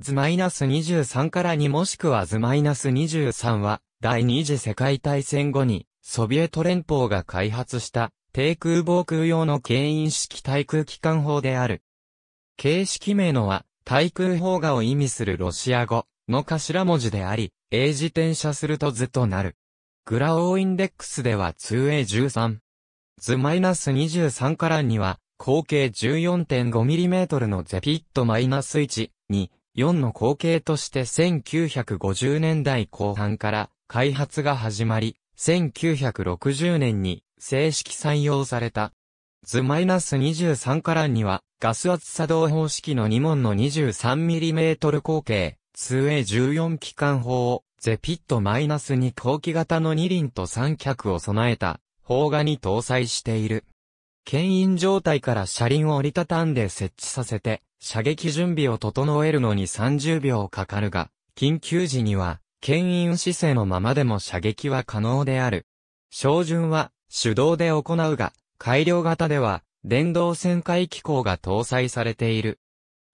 図 -23 から2もしくは図 -23 は、第二次世界大戦後に、ソビエト連邦が開発した、低空防空用の牽引式対空機関砲である。形式名のは、対空砲画を意味するロシア語の頭文字であり、英字転写すると図となる。グラオーインデックスでは 2A13。図 -23 から2は、口径 14.5mm のゼピット -1 に、4の後継として1950年代後半から開発が始まり、1960年に正式採用された。図 -23 からにはガス圧作動方式の2門の 23mm 口径、2A14 機関砲をゼピット -2 後期型の2輪と3脚を備えた砲画に搭載している。牽引状態から車輪を折りたたんで設置させて、射撃準備を整えるのに30秒かかるが、緊急時には、牽引姿勢のままでも射撃は可能である。照準は手動で行うが、改良型では電動旋回機構が搭載されている。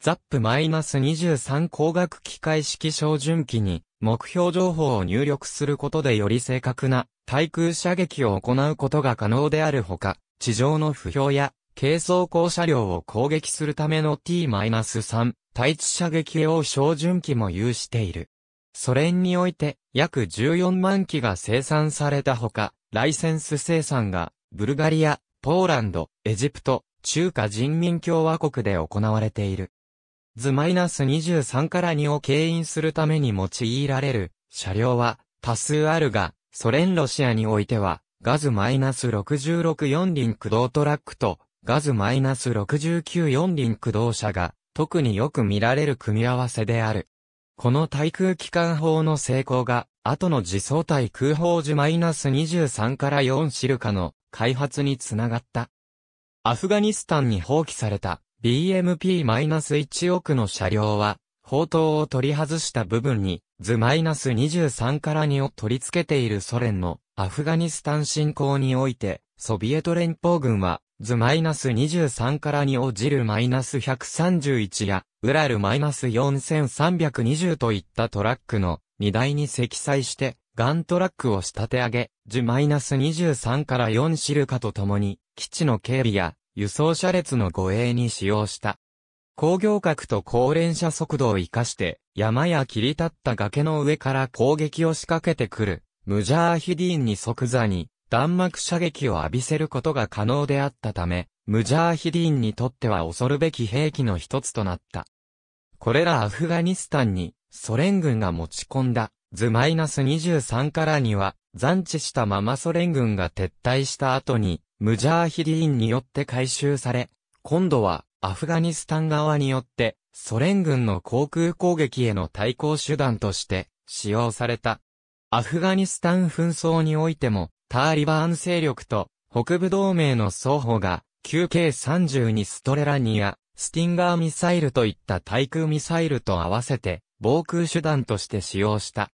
ザップ -23 光学機械式照準機に目標情報を入力することでより正確な対空射撃を行うことが可能であるほか、地上の不評や、軽装甲車両を攻撃するための T-3 対地射撃用照準機も有している。ソ連において約14万機が生産されたほか、ライセンス生産がブルガリア、ポーランド、エジプト、中華人民共和国で行われている。図 -23 から2を牽引するために用いられる車両は多数あるが、ソ連ロシアにおいてはガズ -66-4 輪駆動トラックと、ガズ -69-4 輪駆動車が、特によく見られる組み合わせである。この対空機関砲の成功が、後の自走対空砲時 -23 から4シルカの開発につながった。アフガニスタンに放棄された BMP-1 億の車両は、砲塔を取り外した部分に図 -23 から2を取り付けているソ連のアフガニスタン侵攻において、ソビエト連邦軍は、図 -23 から2をジル -131 や、ウラル -4320 といったトラックの荷台に積載して、ガントラックを仕立て上げ、図 -23 から4シルカと共に、基地の警備や、輸送車列の護衛に使用した。工業核と高連射速度を活かして、山や切り立った崖の上から攻撃を仕掛けてくる。ムジャーヒディーンに即座に弾幕射撃を浴びせることが可能であったため、ムジャーヒディーンにとっては恐るべき兵器の一つとなった。これらアフガニスタンにソ連軍が持ち込んだ図 -23 からには残地したままソ連軍が撤退した後にムジャーヒディーンによって回収され、今度はアフガニスタン側によってソ連軍の航空攻撃への対抗手段として使用された。アフガニスタン紛争においても、ターリバーン勢力と北部同盟の双方が、9K32 ストレラニア、スティンガーミサイルといった対空ミサイルと合わせて、防空手段として使用した。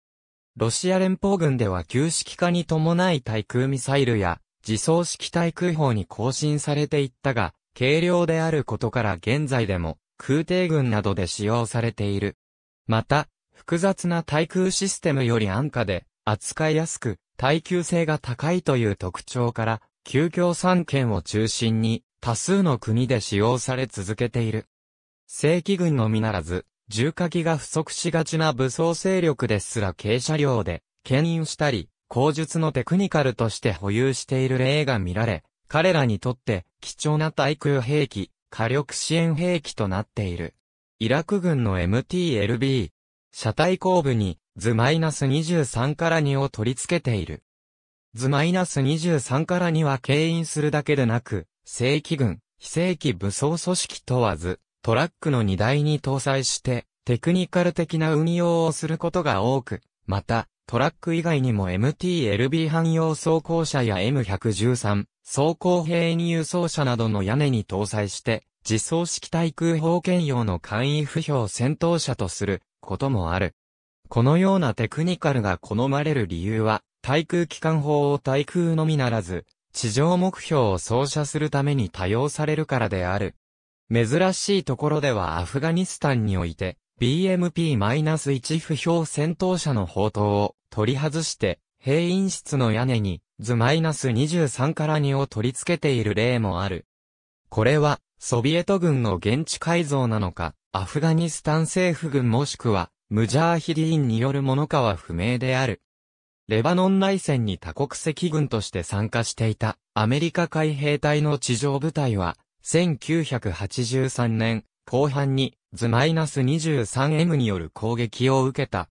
ロシア連邦軍では旧式化に伴い対空ミサイルや、自走式対空砲に更新されていったが、軽量であることから現在でも、空挺軍などで使用されている。また、複雑な対空システムより安価で、扱いやすく、耐久性が高いという特徴から、旧共産権を中心に、多数の国で使用され続けている。正規軍のみならず、重火器が不足しがちな武装勢力ですら軽車両で、牽引したり、口述のテクニカルとして保有している例が見られ、彼らにとって貴重な対空兵器、火力支援兵器となっている。イラク軍の MTLB、車体後部に図 -23 から2を取り付けている。図 -23 から2は牽引するだけでなく、正規軍、非正規武装組織問わず、トラックの荷台に搭載して、テクニカル的な運用をすることが多く、また、トラック以外にも MTLB 汎用装甲車や M113、装甲兵に輸送車などの屋根に搭載して、自走式対空砲兼用の簡易不評戦闘車とすることもある。このようなテクニカルが好まれる理由は、対空機関砲を対空のみならず、地上目標を操作するために多用されるからである。珍しいところではアフガニスタンにおいて、BMP-1 不評戦闘車の砲塔を取り外して、兵員室の屋根に図 -23 から2を取り付けている例もある。これは、ソビエト軍の現地改造なのか、アフガニスタン政府軍もしくは、ムジャーヒディーンによるものかは不明である。レバノン内戦に多国籍軍として参加していたアメリカ海兵隊の地上部隊は、1983年後半にズ -23M による攻撃を受けた。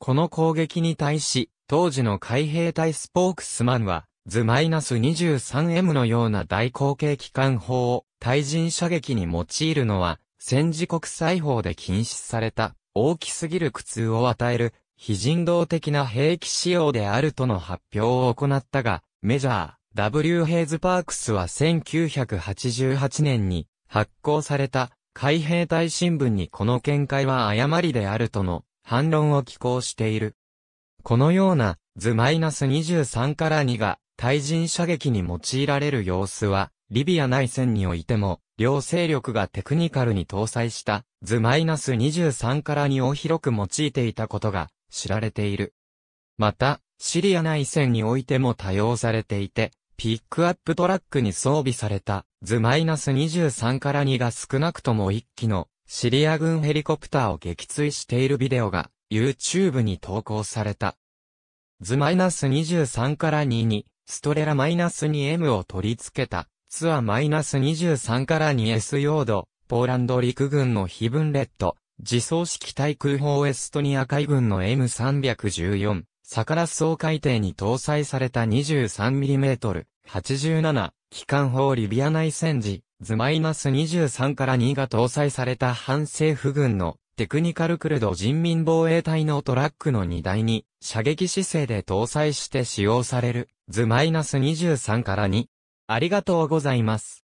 この攻撃に対し、当時の海兵隊スポークスマンは、ズ -23M のような大口径機関砲を対人射撃に用いるのは、戦時国際法で禁止された大きすぎる苦痛を与える、非人道的な兵器使用であるとの発表を行ったが、メジャー、W ヘイズ・パークスは1988年に発行された海兵隊新聞にこの見解は誤りであるとの反論を寄稿している。このような図 -23 から2が対人射撃に用いられる様子はリビア内戦においても両勢力がテクニカルに搭載した図 -23 から2を広く用いていたことが知られている。また、シリア内戦においても多用されていて、ピックアップトラックに装備された図 -23 から2が少なくとも1機のシリア軍ヘリコプターを撃墜しているビデオが YouTube に投稿された。図 -23 から2にストレラ -2M を取り付けたツアー -23 から 2S ード、ポーランド陸軍の非分ット、自走式対空砲エストニア海軍の M314、サカラス総海底に搭載された 23mm、87、機関砲リビア内戦時、図マイナス23から2が搭載された反政府軍のテクニカルクルド人民防衛隊のトラックの荷台に射撃姿勢で搭載して使用される図マイナス23から2ありがとうございます。